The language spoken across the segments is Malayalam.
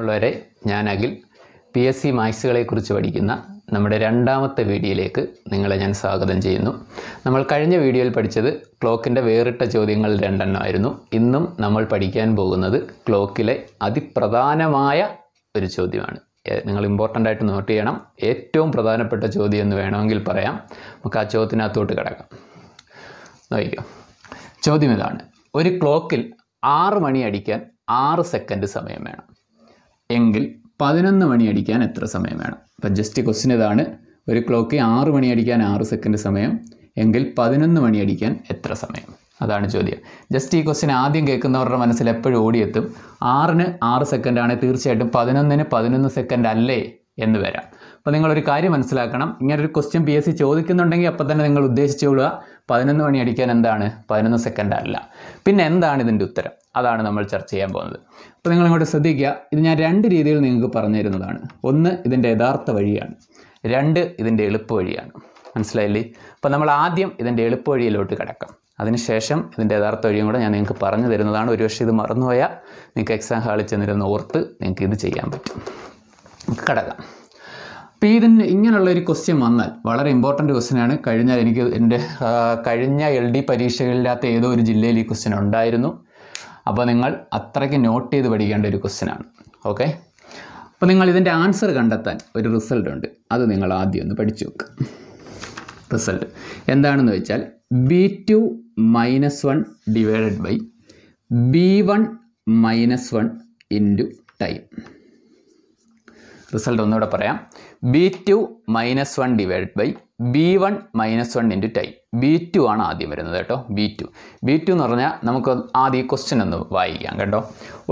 ഉള്ളവരെ ഞാൻ അഖിൽ പി എസ് സി മാത്സുകളെക്കുറിച്ച് പഠിക്കുന്ന നമ്മുടെ രണ്ടാമത്തെ വീഡിയോയിലേക്ക് നിങ്ങളെ ഞാൻ സ്വാഗതം ചെയ്യുന്നു നമ്മൾ കഴിഞ്ഞ വീഡിയോയിൽ പഠിച്ചത് ക്ലോക്കിൻ്റെ വേറിട്ട ചോദ്യങ്ങൾ രണ്ടെണ്ണമായിരുന്നു ഇന്നും നമ്മൾ പഠിക്കാൻ പോകുന്നത് ക്ലോക്കിലെ അതിപ്രധാനമായ ഒരു ചോദ്യമാണ് നിങ്ങൾ ഇമ്പോർട്ടൻ്റ് ആയിട്ട് നോട്ട് ചെയ്യണം ഏറ്റവും പ്രധാനപ്പെട്ട ചോദ്യം എന്ന് വേണമെങ്കിൽ പറയാം നമുക്ക് ആ ചോദ്യത്തിനകത്തോട്ട് കിടക്കാം നോക്കിക്കോ ചോദ്യം ഇതാണ് ഒരു ക്ലോക്കിൽ ആറ് മണി അടിക്കാൻ ആറ് സെക്കൻഡ് സമയം വേണം എങ്കിൽ പതിനൊന്ന് മണി അടിക്കാൻ എത്ര സമയം വേണം അപ്പം ജസ്റ്റ് ക്വസ്റ്റിൻ ഇതാണ് ഒരു ക്ലോക്ക് ആറ് മണി അടിക്കാൻ ആറ് സെക്കൻഡ് സമയം എങ്കിൽ പതിനൊന്ന് മണി അടിക്കാൻ എത്ര സമയം അതാണ് ചോദ്യം ജസ്റ്റ് ഈ ക്വസ്റ്റിൻ ആദ്യം കേൾക്കുന്നവരുടെ മനസ്സിൽ എപ്പോഴും ഓടിയെത്തും ആറിന് ആറ് സെക്കൻഡ് തീർച്ചയായിട്ടും പതിനൊന്നിന് പതിനൊന്ന് സെക്കൻഡ് അല്ലേ എന്ന് വരാം അപ്പോൾ നിങ്ങളൊരു കാര്യം മനസ്സിലാക്കണം ഇങ്ങനൊരു ക്വസ്റ്റ്യൻ പി എസ് സി ചോദിക്കുന്നുണ്ടെങ്കിൽ അപ്പം തന്നെ നിങ്ങൾ ഉദ്ദേശിച്ചുകൊള്ളുക പതിനൊന്ന് മണി അടിക്കാൻ എന്താണ് പതിനൊന്ന് സെക്കൻഡ് അല്ല പിന്നെ എന്താണ് ഇതിൻ്റെ ഉത്തരം അതാണ് നമ്മൾ ചർച്ച ചെയ്യാൻ പോകുന്നത് അപ്പോൾ നിങ്ങൾ ഇങ്ങോട്ട് ശ്രദ്ധിക്കുക ഇത് ഞാൻ രണ്ട് രീതിയിൽ നിങ്ങൾക്ക് പറഞ്ഞു തരുന്നതാണ് ഒന്ന് ഇതിൻ്റെ യഥാർത്ഥ വഴിയാണ് രണ്ട് ഇതിൻ്റെ എളുപ്പ വഴിയാണ് മനസ്സിലായില്ലേ അപ്പോൾ നമ്മൾ ആദ്യം ഇതിൻ്റെ എളുപ്പ വഴിയിലോട്ട് കിടക്കാം അതിനുശേഷം ഇതിൻ്റെ യഥാർത്ഥ വഴിയും കൂടെ ഞാൻ നിങ്ങൾക്ക് പറഞ്ഞു തരുന്നതാണ് ഒരുപക്ഷെ ഇത് മറന്നുപോയാൽ നിങ്ങൾക്ക് എക്സാം ഹാളിൽ ചെന്നിരുന്ന് ഓർത്ത് നിങ്ങൾക്ക് ഇത് ചെയ്യാൻ പറ്റും കിടക്കാം അപ്പോൾ ഇതിന് ഇങ്ങനെയുള്ള ഒരു ക്വസ്റ്റ്യൻ വന്നാൽ വളരെ ഇമ്പോർട്ടൻ്റ് ക്വസ്റ്റ്യനാണ് കഴിഞ്ഞാൽ എനിക്ക് എൻ്റെ കഴിഞ്ഞ എൽ ഡി പരീക്ഷകളില്ലാത്ത ഏതോ ഒരു ജില്ലയിൽ ഈ ക്വസ്റ്റ്യൻ ഉണ്ടായിരുന്നു അപ്പോൾ നിങ്ങൾ അത്രയ്ക്ക് നോട്ട് ചെയ്ത് പഠിക്കേണ്ട ഒരു ക്വസ്റ്റനാണ് ഓക്കെ അപ്പോൾ നിങ്ങൾ ഇതിൻ്റെ ആൻസർ കണ്ടെത്താൻ ഒരു റിസൾട്ട് ഉണ്ട് അത് നിങ്ങൾ ആദ്യം ഒന്ന് പഠിച്ചു നോക്കുക റിസൾട്ട് എന്താണെന്ന് വെച്ചാൽ B two minus one divided by B one minus one into time result ഒന്നുകൂടെ പറയാം B two minus one divide by B one minus one into time B two ആണ് ആദ്യം വരുന്നത് കേട്ടോ ബി ടു ബി ടു എന്ന് പറഞ്ഞാൽ നമുക്ക് ആദ്യം ഈ ക്വസ്റ്റ്യൻ ഒന്ന് വായിക്കാം കേട്ടോ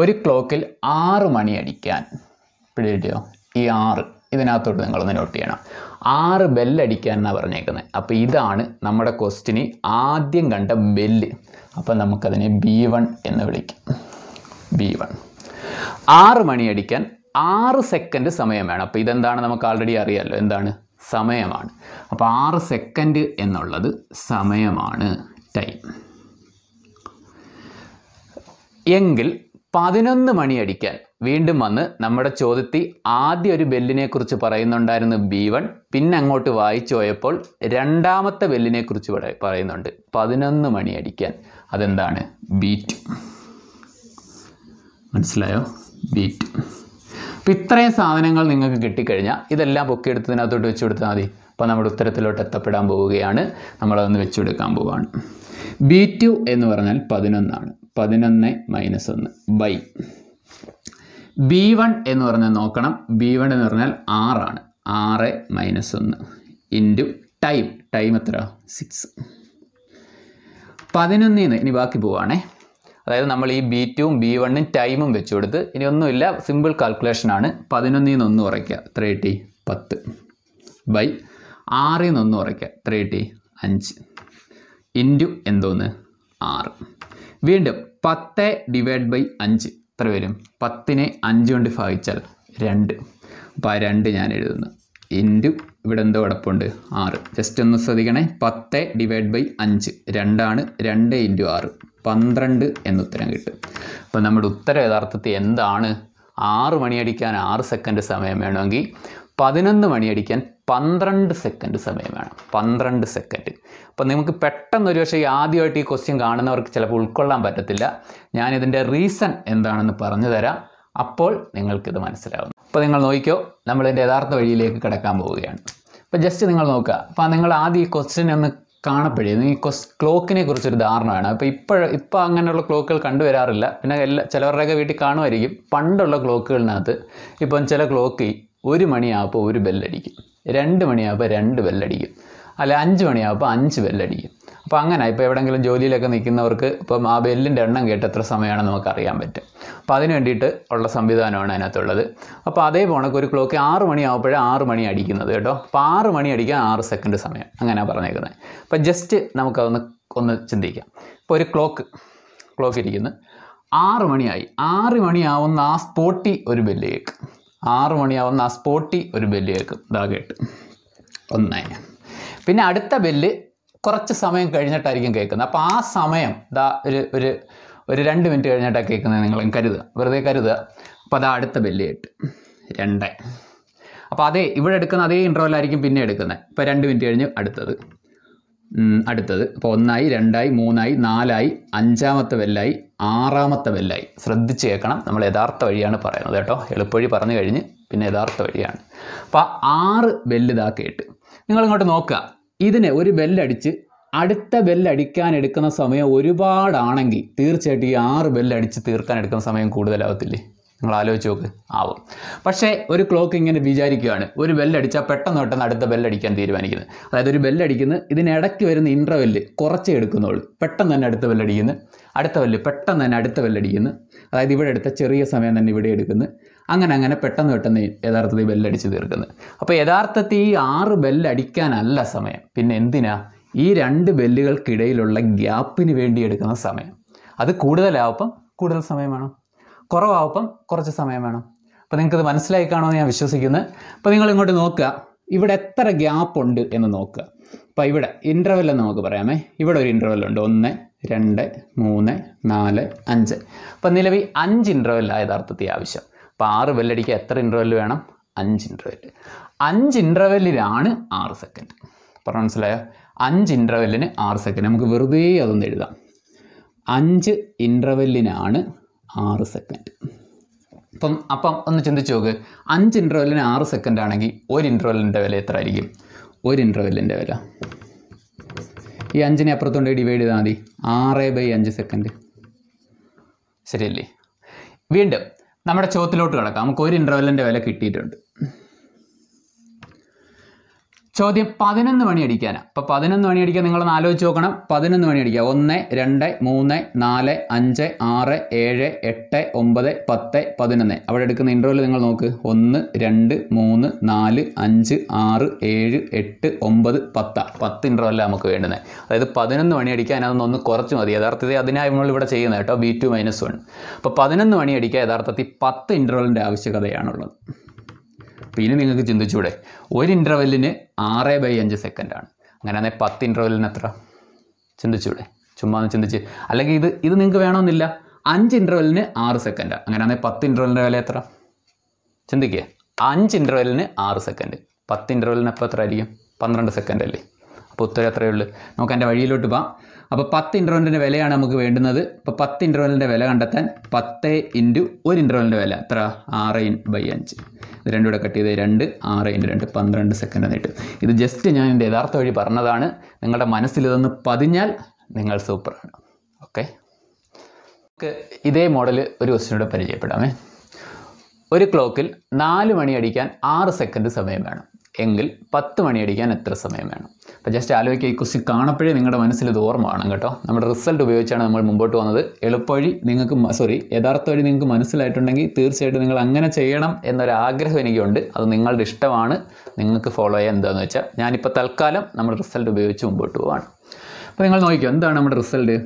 ഒരു ക്ലോക്കിൽ ആറ് മണി അടിക്കാൻ പിടിയോ ഈ ആറ് ഇതിനകത്തോട്ട് നിങ്ങളൊന്ന് നോട്ട് ചെയ്യണം ആറ് ബെല്ലടിക്കാൻ എന്നാണ് പറഞ്ഞേക്കുന്നത് അപ്പോൾ ഇതാണ് നമ്മുടെ ക്വസ്റ്റിന് ആദ്യം കണ്ട ബെല്ല് അപ്പോൾ നമുക്കതിനെ ബി വൺ എന്ന് വിളിക്കാം ബി വൺ ആറ് മണി അടിക്കാൻ ആറ് സെക്കൻഡ് സമയം വേണം അപ്പോൾ ഇതെന്താണ് നമുക്ക് ആൾറെഡി അറിയാമല്ലോ എന്താണ് സമയമാണ് അപ്പോൾ ആറ് സെക്കൻഡ് എന്നുള്ളത് സമയമാണ് ടൈം എങ്കിൽ പതിനൊന്ന് അടിക്കാൻ വീണ്ടും വന്ന് നമ്മുടെ ചോദ്യത്തിൽ ആദ്യ ഒരു ബെല്ലിനെക്കുറിച്ച് പറയുന്നുണ്ടായിരുന്നു ബി വൺ പിന്നെ അങ്ങോട്ട് വായിച്ചു പോയപ്പോൾ രണ്ടാമത്തെ ബെല്ലിനെക്കുറിച്ച് പറയുന്നുണ്ട് പതിനൊന്ന് അടിക്കാൻ അതെന്താണ് ബീറ്റ് മനസ്സിലായോ ബീറ്റ് അപ്പം ഇത്രയും സാധനങ്ങൾ നിങ്ങൾക്ക് കിട്ടിക്കഴിഞ്ഞാൽ ഇതെല്ലാം പൊക്കിയെടുത്ത് എടുത്തതിനകത്തോട്ട് വെച്ച് കൊടുത്താൽ മതി അപ്പോൾ നമ്മുടെ ഉത്തരത്തിലോട്ട് എത്തപ്പെടാൻ പോവുകയാണ് നമ്മളതൊന്ന് വെച്ചു കൊടുക്കാൻ പോവുകയാണ് ബി ടു എന്ന് പറഞ്ഞാൽ പതിനൊന്നാണ് പതിനൊന്ന് മൈനസ് ഒന്ന് ബൈ ബി വൺ എന്ന് പറഞ്ഞാൽ നോക്കണം ബി വൺ എന്ന് പറഞ്ഞാൽ ആറാണ് ആറ് മൈനസ് ഒന്ന് ഇൻറ്റു ടൈം ടൈം എത്ര സിക്സ് പതിനൊന്നിൽ നിന്ന് ഇനി ബാക്കി പോവുകയാണേ അതായത് നമ്മൾ ഈ ബി ടുവും ബി വണ്ണും ടൈമും വെച്ച് കൊടുത്ത് ഇനി ഒന്നുമില്ല സിമ്പിൾ കാൽക്കുലേഷൻ ആണ് പതിനൊന്നിൽ നിന്ന് ഒന്ന് കുറയ്ക്കുക ത്രീ ടി പത്ത് ബൈ ആറിൽ നിന്ന് ഒന്ന് കുറയ്ക്കുക ത്രീ ടി അഞ്ച് ഇൻറ്റു എന്തോന്ന് ആറ് വീണ്ടും പത്ത് ഡിവൈഡ് ബൈ അഞ്ച് എത്ര വരും പത്തിനെ അഞ്ച് കൊണ്ട് ഭാഗിച്ചാൽ രണ്ട് അപ്പോൾ ആ രണ്ട് ഞാൻ എഴുതുന്നു ഇൻറ്റു ഇവിടെ എന്തോ അടപ്പുണ്ട് ആറ് ജസ്റ്റ് ഒന്ന് ശ്രദ്ധിക്കണേ പത്ത് ഡിവൈഡ് ബൈ അഞ്ച് രണ്ടാണ് രണ്ട് ഇൻറ്റു ആറ് പന്ത്രണ്ട് എന്ന് ഉത്തരം കിട്ടും അപ്പോൾ നമ്മുടെ ഉത്തരം യഥാർത്ഥത്തിൽ എന്താണ് ആറ് മണിയടിക്കാൻ ആറ് സെക്കൻഡ് സമയം വേണമെങ്കിൽ പതിനൊന്ന് മണിയടിക്കാൻ പന്ത്രണ്ട് സെക്കൻഡ് സമയം വേണം പന്ത്രണ്ട് സെക്കൻഡ് അപ്പോൾ നിങ്ങൾക്ക് പെട്ടെന്ന് ഒരു പക്ഷേ ആദ്യമായിട്ട് ഈ ക്വസ്റ്റ്യൻ കാണുന്നവർക്ക് ചിലപ്പോൾ ഉൾക്കൊള്ളാൻ പറ്റത്തില്ല ഞാനിതിൻ്റെ റീസൺ എന്താണെന്ന് പറഞ്ഞു തരാം അപ്പോൾ നിങ്ങൾക്കിത് മനസ്സിലാവും അപ്പോൾ നിങ്ങൾ നമ്മൾ നമ്മളതിൻ്റെ യഥാർത്ഥ വഴിയിലേക്ക് കിടക്കാൻ പോവുകയാണ് അപ്പോൾ ജസ്റ്റ് നിങ്ങൾ നോക്കുക അപ്പോൾ നിങ്ങൾ ആദ്യം ഈ ക്വസ്റ്റ്യൻ ഒന്ന് കാണപ്പോഴേ ഈ ക്വസ് ക്ലോക്കിനെ കുറിച്ചൊരു ധാരണ വേണം അപ്പോൾ ഇപ്പോൾ ഇപ്പോൾ അങ്ങനെയുള്ള ക്ലോക്കുകൾ കണ്ടുവരാറില്ല പിന്നെ എല്ലാ ചിലവരുടെയൊക്കെ വീട്ടിൽ കാണുമായിരിക്കും പണ്ടുള്ള ക്ലോക്കുകളിനകത്ത് ഇപ്പം ചില ക്ലോക്ക് ഒരു മണിയാകുമ്പോൾ ഒരു ബെല്ലടിക്കും രണ്ട് മണിയാകുമ്പോൾ രണ്ട് ബെല്ലടിക്കും അല്ല അഞ്ച് മണിയാകുമ്പോൾ അഞ്ച് ബെല്ലടിക്കും അപ്പോൾ അങ്ങനെ ഇപ്പോൾ എവിടെയെങ്കിലും ജോലിയിലൊക്കെ നിൽക്കുന്നവർക്ക് ഇപ്പം ആ ബെല്ലിൻ്റെ എണ്ണം കേട്ട് എത്ര സമയമാണെന്ന് നമുക്ക് അറിയാൻ പറ്റും അപ്പോൾ അതിന് വേണ്ടിയിട്ട് ഉള്ള സംവിധാനമാണ് അതിനകത്തുള്ളത് അപ്പോൾ അതേ പോണക്ക് ഒരു ക്ലോക്ക് ആറ് മണിയാകുമ്പോഴേ ആറ് മണി അടിക്കുന്നത് കേട്ടോ അപ്പോൾ ആറ് മണി അടിക്കാൻ ആറ് സെക്കൻഡ് സമയം അങ്ങനെയാണ് പറഞ്ഞേക്കുന്നത് അപ്പോൾ ജസ്റ്റ് നമുക്കതൊന്ന് ഒന്ന് ചിന്തിക്കാം ഇപ്പോൾ ഒരു ക്ലോക്ക് ക്ലോക്ക് ഇരിക്കുന്നത് ആറ് മണിയായി ആറ് മണിയാവുന്ന ആ സ്പോട്ടി ഒരു ബെല്ല് കേൾക്കും ആറ് മണിയാവുന്ന ആ സ്പോട്ടി ഒരു ബെല്ല് കേൾക്കും ഇതാ കേട്ട് ഒന്നായി പിന്നെ അടുത്ത ബില്ല് കുറച്ച് സമയം കഴിഞ്ഞിട്ടായിരിക്കും കേൾക്കുന്നത് അപ്പോൾ ആ സമയം ദാ ഒരു ഒരു ഒരു രണ്ട് മിനിറ്റ് കഴിഞ്ഞിട്ടാണ് കേൾക്കുന്നത് നിങ്ങൾ കരുതുക വെറുതെ കരുതുക അപ്പോൾ അതാ അടുത്ത ബില്ല് കേട്ട് രണ്ട് അപ്പോൾ അതേ ഇവിടെ എടുക്കുന്ന അതേ ഇൻ്റർവെല്ലായിരിക്കും പിന്നെ എടുക്കുന്നത് ഇപ്പോൾ രണ്ട് മിനിറ്റ് കഴിഞ്ഞ് അടുത്തത് അടുത്തത് അപ്പോൾ ഒന്നായി രണ്ടായി മൂന്നായി നാലായി അഞ്ചാമത്തെ ബെല്ലായി ആറാമത്തെ ബെല്ലായി ശ്രദ്ധിച്ച് കേൾക്കണം നമ്മൾ യഥാർത്ഥ വഴിയാണ് പറയുന്നത് കേട്ടോ എളുപ്പവഴി പറഞ്ഞു കഴിഞ്ഞ് പിന്നെ യഥാർത്ഥ വഴിയാണ് അപ്പോൾ ആറ് ബെല്ലിതാ കേട്ട് നിങ്ങൾ ഇങ്ങോട്ട് നോക്കുക ഇതിന് ഒരു ബെല്ലടിച്ച് അടുത്ത ബെല്ലടിക്കാൻ എടുക്കുന്ന സമയം ഒരുപാടാണെങ്കിൽ തീർച്ചയായിട്ടും ഈ ആറ് ബെല്ലടിച്ച് തീർക്കാൻ എടുക്കുന്ന സമയം കൂടുതലാവത്തില്ലേ നിങ്ങൾ ആലോചിച്ച് നോക്ക് ആവും പക്ഷേ ഒരു ക്ലോക്ക് ഇങ്ങനെ വിചാരിക്കുകയാണ് ഒരു ബെല്ലടിച്ചാൽ പെട്ടെന്ന് പെട്ടെന്ന് അടുത്ത ബെല്ലടിക്കാൻ തീരുമാനിക്കുന്നത് അതായത് ഒരു ബെല്ലടിക്കുന്നത് ഇതിനിടയ്ക്ക് വരുന്ന ഇൻ്റർവെല്ല് കുറച്ചേ എടുക്കുന്നുള്ളൂ പെട്ടെന്ന് തന്നെ അടുത്ത ബെല്ലടിക്കുന്നു അടുത്ത ബെല്ല് പെട്ടെന്ന് തന്നെ അടുത്ത ബെല്ലടിക്കുന്നു അതായത് ഇവിടെ അടുത്ത ചെറിയ സമയം തന്നെ ഇവിടെ എടുക്കുന്നു അങ്ങനെ അങ്ങനെ പെട്ടെന്ന് പെട്ടെന്ന് യഥാർത്ഥത്തിൽ ബെല്ലടിച്ച് തീർക്കുന്നത് അപ്പോൾ യഥാർത്ഥത്തിൽ ഈ ആറ് ബെല്ലടിക്കാനല്ല സമയം പിന്നെ എന്തിനാ ഈ രണ്ട് ബെല്ലുകൾക്കിടയിലുള്ള ഗ്യാപ്പിന് വേണ്ടി എടുക്കുന്ന സമയം അത് കൂടുതലാവപ്പം കൂടുതൽ സമയം വേണം കുറവാവപ്പം കുറച്ച് സമയം വേണം അപ്പോൾ നിങ്ങൾക്കത് മനസ്സിലായി കാണുമെന്ന് ഞാൻ വിശ്വസിക്കുന്നത് അപ്പോൾ നിങ്ങൾ ഇങ്ങോട്ട് നോക്കുക ഇവിടെ എത്ര ഗ്യാപ്പ് ഉണ്ട് എന്ന് നോക്കുക അപ്പോൾ ഇവിടെ ഇൻ്റർവെൽ എന്ന് നമുക്ക് പറയാമേ ഇവിടെ ഒരു ഇൻ്റർവെൽ ഉണ്ട് ഒന്ന് രണ്ട് മൂന്ന് നാല് അഞ്ച് അപ്പം നിലവിൽ അഞ്ച് ഇൻ്റർവെല്ലാണ് യഥാർത്ഥത്തിൽ ആവശ്യം അപ്പോൾ ആറ് ബെല്ലടിക്കുക എത്ര ഇൻ്റർവെൽ വേണം അഞ്ച് ഇൻ്റർവെൽ അഞ്ച് ഇൻ്റർവെല്ലിലാണ് ആറ് സെക്കൻഡ് പറഞ്ഞു മനസ്സിലായോ അഞ്ച് ഇൻ്റർവെല്ലിന് ആറ് സെക്കൻഡ് നമുക്ക് വെറുതെ അതൊന്ന് എഴുതാം അഞ്ച് ഇൻ്റർവെല്ലിനാണ് ആറ് സെക്കൻഡ് അപ്പം അപ്പം ഒന്ന് ചിന്തിച്ച് നോക്ക് അഞ്ച് ഇൻ്റർവെല്ലിന് ആറ് സെക്കൻഡ് ആണെങ്കിൽ ഒരു ഇൻ്റർവെല്ലിൻ്റെ വില എത്ര ആയിരിക്കും ഒരു ഇൻ്റർവെല്ലിൻ്റെ വില ഈ അഞ്ചിനെ അപ്പുറത്തോണ്ട് ഡിവൈഡ് ചെയ്താൽ മതി ആറ് ബൈ അഞ്ച് സെക്കൻഡ് ശരിയല്ലേ വീണ്ടും നമ്മുടെ ചോത്തിലോട്ട് കിടക്കാം നമുക്ക് ഒരു ഇൻ്റർവെല്ലിൻ്റെ വില കിട്ടിയിട്ടുണ്ട് ചോദ്യം പതിനൊന്ന് മണി അടിക്കാനാണ് അപ്പോൾ പതിനൊന്ന് മണി അടിക്കാൻ നിങ്ങളൊന്ന് ആലോചിച്ച് നോക്കണം പതിനൊന്ന് മണി അടിക്കുക ഒന്ന് രണ്ട് മൂന്ന് നാല് അഞ്ച് ആറ് ഏഴ് എട്ട് ഒമ്പത് പത്ത് പതിനൊന്ന് അവിടെ എടുക്കുന്ന ഇൻ്റർവ്യൂല് നിങ്ങൾ നോക്ക് ഒന്ന് രണ്ട് മൂന്ന് നാല് അഞ്ച് ആറ് ഏഴ് എട്ട് ഒമ്പത് പത്ത് പത്ത് ഇൻ്റർവ്യൂവല്ല നമുക്ക് വേണ്ടുന്നത് അതായത് പതിനൊന്ന് മണി അടിക്കാൻ അതൊന്ന് ഒന്ന് കുറച്ച് മതി യഥാർത്ഥത്തിൽ അതിനായി നമ്മൾ ഇവിടെ ചെയ്യുന്നത് കേട്ടോ ബി ടു മൈനസ് വൺ അപ്പോൾ പതിനൊന്ന് മണി അടിക്കുക യഥാർത്ഥത്തിൽ പത്ത് ഇൻ്റർവ്യൂലിൻ്റെ ആവശ്യകതയാണുള്ളത് പിന്നെ നിങ്ങൾക്ക് ചിന്തിച്ചൂടെ ഒരു ഇൻ്റർവെല്ലിന് ആറ് ബൈ അഞ്ച് സെക്കൻഡാണ് അങ്ങനെയാണെങ്കിൽ പത്ത് ഇൻ്റർവെല്ലിന് എത്ര ചിന്തിച്ചൂടെ ചുമ്മാ ഒന്ന് ചിന്തിച്ച് അല്ലെങ്കിൽ ഇത് ഇത് നിങ്ങൾക്ക് വേണമെന്നില്ല അഞ്ച് ഇൻ്റർവെല്ലിന് ആറ് സെക്കൻഡാണ് അങ്ങനെയാണെങ്കിൽ പത്ത് ഇൻ്റർവെല്ലിൻ്റെ വില എത്ര ചിന്തിക്കുക അഞ്ച് ഇൻ്റർവെല്ലിന് ആറ് സെക്കൻഡ് പത്ത് ഇൻ്റർവെല്ലിന് അപ്പോൾ എത്ര ആയിരിക്കും പന്ത്രണ്ട് സെക്കൻഡ് അല്ലേ അപ്പോൾ ഉത്തരം അത്രയേ ഉള്ളൂ നമുക്ക് എൻ്റെ വഴിയിലോട്ട് പോകാം അപ്പോൾ പത്ത് ഇൻ്റർവെല്ലിൻ്റെ വിലയാണ് നമുക്ക് വേണ്ടുന്നത് അപ്പോൾ പത്ത് ഇൻ്റർവെല്ലിൻ്റെ വില കണ്ടെത്താൻ പത്ത് ഇൻറ്റു ഒരു ഇൻ്റർവെല്ലിൻ്റെ വില എത്ര ആറ് ഇൻ ബൈ അഞ്ച് ഇത് രണ്ടും കൂടെ കട്ട് ചെയ്ത് രണ്ട് ആറ് ഇൻറ്റു രണ്ട് പന്ത്രണ്ട് സെക്കൻഡ് എന്നിട്ട് ഇത് ജസ്റ്റ് ഞാൻ എൻ്റെ യഥാർത്ഥ വഴി പറഞ്ഞതാണ് നിങ്ങളുടെ മനസ്സിൽ ഇതൊന്ന് പതിഞ്ഞാൽ നിങ്ങൾ സൂപ്പറാണ് ഓക്കെ നമുക്ക് ഇതേ മോഡൽ ഒരു ക്വസ്റ്റിനൂടെ പരിചയപ്പെടാമേ ഒരു ക്ലോക്കിൽ നാല് മണി അടിക്കാൻ ആറ് സെക്കൻഡ് സമയം വേണം എങ്കിൽ പത്ത് മണി അടിക്കാൻ എത്ര സമയം വേണം അപ്പോൾ ജസ്റ്റ് ആലോചിക്കുക ഈ ക്വസ്റ്റ്യൻ കാണപ്പോഴേ നിങ്ങളുടെ മനസ്സിൽ ഇത് ഓർമ്മ വേണം കേട്ടോ നമ്മുടെ റിസൾട്ട് ഉപയോഗിച്ചാണ് നമ്മൾ മുമ്പോട്ട് വന്നത് എളുപ്പവഴി നിങ്ങൾക്ക് സോറി യഥാർത്ഥ വഴി നിങ്ങൾക്ക് മനസ്സിലായിട്ടുണ്ടെങ്കിൽ തീർച്ചയായിട്ടും നിങ്ങൾ അങ്ങനെ ചെയ്യണം എന്നൊരാഗ്രഹം എനിക്കുണ്ട് അത് നിങ്ങളുടെ ഇഷ്ടമാണ് നിങ്ങൾക്ക് ഫോളോ ചെയ്യാൻ എന്താണെന്ന് വെച്ചാൽ ഞാനിപ്പോൾ തൽക്കാലം നമ്മുടെ റിസൾട്ട് ഉപയോഗിച്ച് മുമ്പോട്ട് പോവാണ് അപ്പോൾ നിങ്ങൾ നോക്കിയോ എന്താണ് നമ്മുടെ result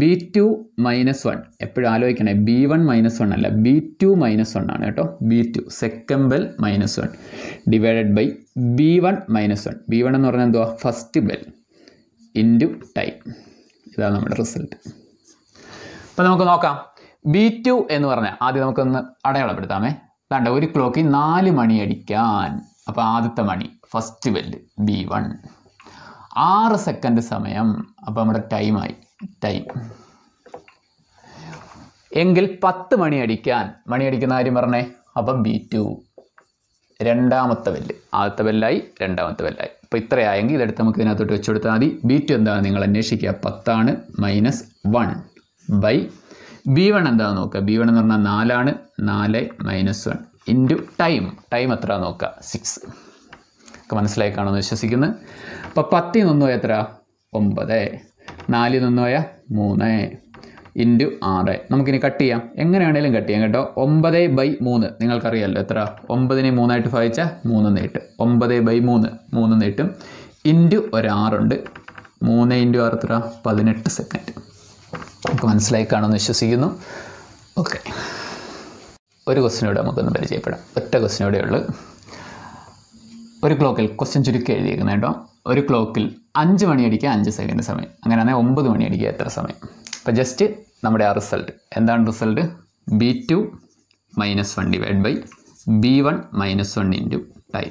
B two minus one എപ്പോഴും ആലോചിക്കണേ ബി വൺ മൈനസ് വൺ അല്ല ബി ടു മൈനസ് വൺ ആണ് കേട്ടോ ബി ടു സെക്കമ്പൽ minus one divided by B one minus one B one എന്ന് പറഞ്ഞാൽ എന്തുവാ ഫസ്റ്റ് ബെൽ ഇൻറ്റു ടൈം ഇതാണ് നമ്മുടെ റിസൾട്ട് അപ്പോൾ നമുക്ക് നോക്കാം ബി ടു എന്ന് പറഞ്ഞാൽ ആദ്യം നമുക്കൊന്ന് അടയാളപ്പെടുത്താമേ അതാണ്ട് ഒരു ക്ലോക്കിൽ നാല് മണി അടിക്കാൻ അപ്പോൾ ആദ്യത്തെ മണി ഫസ്റ്റ് ബെല്ല് ബി വൺ ആറ് സെക്കൻഡ് സമയം അപ്പോൾ നമ്മുടെ ടൈമായി ടൈം എങ്കിൽ പത്ത് മണി അടിക്കാൻ മണി അടിക്കുന്ന കാര്യം പറഞ്ഞേ അപ്പം ബി ടു രണ്ടാമത്തെ ബെല്ല് ആദ്യത്തെ ബെല്ലായി രണ്ടാമത്തെ ബെല്ലായി അപ്പോൾ ഇത്രയായെങ്കിൽ ഇതെടുത്ത് നമുക്ക് ഇതിനകത്തോട്ട് വെച്ച് കൊടുത്താൽ മതി ബി ടു എന്താണ് നിങ്ങൾ അന്വേഷിക്കുക പത്താണ് minus one by B one എന്താണെന്ന് നോക്കുക ബി വൺ എന്ന് പറഞ്ഞാൽ നാലാണ് നാല് minus one into time time എത്ര നോക്കുക സിക്സ് ഒക്കെ മനസ്സിലായി കാണുമെന്ന് വിശ്വസിക്കുന്നു അപ്പോൾ പത്തിൽ നിന്ന് എത്ര ഒമ്പത് നാല് നിന്ന് പോയ മൂന്ന് ഇൻറ്റു ആറ് നമുക്കിനി കട്ട് ചെയ്യാം എങ്ങനെയാണേലും കട്ട് ചെയ്യാം കേട്ടോ ഒമ്പത് ബൈ മൂന്ന് നിങ്ങൾക്കറിയാമല്ലോ എത്ര ഒമ്പതിനെ മൂന്നായിട്ട് ഭാഗിച്ചാൽ മൂന്ന് നീട്ട് ഒമ്പത് ബൈ മൂന്ന് മൂന്ന് നീട്ടും ഇൻറ്റു ഒരാറുണ്ട് മൂന്ന് ഇൻറ്റു ആറ് എത്ര പതിനെട്ട് സെക്കൻഡ് നമുക്ക് മനസ്സിലായി കാണുമെന്ന് വിശ്വസിക്കുന്നു ഓക്കെ ഒരു ക്വസ്റ്റിനോട് നമുക്കൊന്ന് പരിചയപ്പെടാം ഒറ്റ ക്വസ്റ്റിനോടെ ഉള്ളൂ ഒരു ക്ലോക്കിൽ ക്വസ്റ്റ്യൻ ചുരുക്കി എഴുതിയിരിക്കുന്നത് കേട്ടോ ഒരു ക്ലോക്കിൽ അഞ്ച് മണിയടിക്കുക അഞ്ച് സെക്കൻഡ് സമയം അങ്ങനെയാണെങ്കിൽ ഒമ്പത് മണിയടിക്കുക എത്ര സമയം അപ്പോൾ ജസ്റ്റ് നമ്മുടെ ആ റിസൾട്ട് എന്താണ് result B two minus one divide by B one minus one into time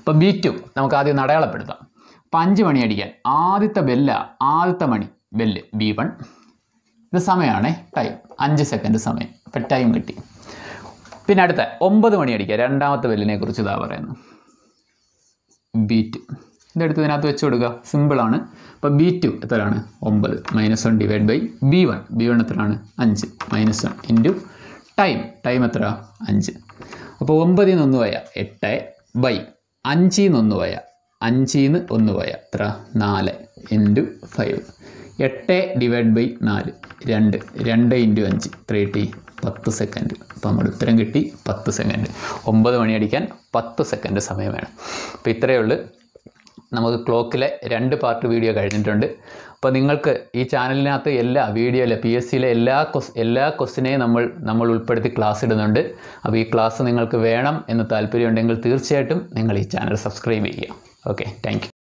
അപ്പോൾ ബി ടു നമുക്ക് ആദ്യം നടയാളപ്പെടുത്താം അപ്പം അപ്പോൾ അഞ്ച് മണി അടിക്കാൻ ആദ്യത്തെ ബെല്ല ആദ്യത്തെ മണി ബെല്ല് ബി വൺ ഇത് സമയമാണേ ടൈം അഞ്ച് സെക്കൻഡ് സമയം അപ്പോൾ ടൈം കിട്ടി പിന്നെ അടുത്ത ഒമ്പത് മണി അടിക്കുക രണ്ടാമത്തെ ബെല്ലിനെ കുറിച്ച് ഇതാ പറയുന്നു ബീറ്റ് ഇതെടുത്ത് ഇതിനകത്ത് വെച്ച് കൊടുക്കുക സിമ്പിളാണ് അപ്പോൾ ബി ടു എത്രയാണ് ഒമ്പത് minus one divide by B one B one എത്രയാണ് അഞ്ച് minus one into time time എത്ര അഞ്ച് അപ്പോൾ ഒമ്പതിൽ നിന്ന് ഒന്ന് പോയ എട്ട് ബൈ അഞ്ചിൽ നിന്ന് ഒന്ന് പോയ അഞ്ചിൽ നിന്ന് ഒന്ന് പോയ എത്ര നാല് ഇൻറ്റു ഫൈവ് എട്ട് ഡിവൈഡ് ബൈ നാല് രണ്ട് രണ്ട് ഇൻറ്റു അഞ്ച് ത്രീ ടി പത്ത് സെക്കൻഡ് അപ്പോൾ നമ്മുടെ ഉത്തരം കിട്ടി പത്ത് സെക്കൻഡ് ഒമ്പത് മണിയടിക്കാൻ പത്ത് സെക്കൻഡ് സമയം വേണം അപ്പോൾ ഇത്രയേ ഉള്ളൂ നമുക്ക് ക്ലോക്കിലെ രണ്ട് പാർട്ട് വീഡിയോ കഴിഞ്ഞിട്ടുണ്ട് അപ്പോൾ നിങ്ങൾക്ക് ഈ ചാനലിനകത്ത് എല്ലാ വീഡിയോയിലെ പി എസ് സിയിലെ എല്ലാ ക്വസ് എല്ലാ ക്വസ്റ്റിനെയും നമ്മൾ നമ്മൾ ഉൾപ്പെടുത്തി ക്ലാസ് ഇടുന്നുണ്ട് അപ്പോൾ ഈ ക്ലാസ് നിങ്ങൾക്ക് വേണം എന്ന് താല്പര്യമുണ്ടെങ്കിൽ തീർച്ചയായിട്ടും നിങ്ങൾ ഈ ചാനൽ സബ്സ്ക്രൈബ് ചെയ്യുക ഓക്കെ താങ്ക്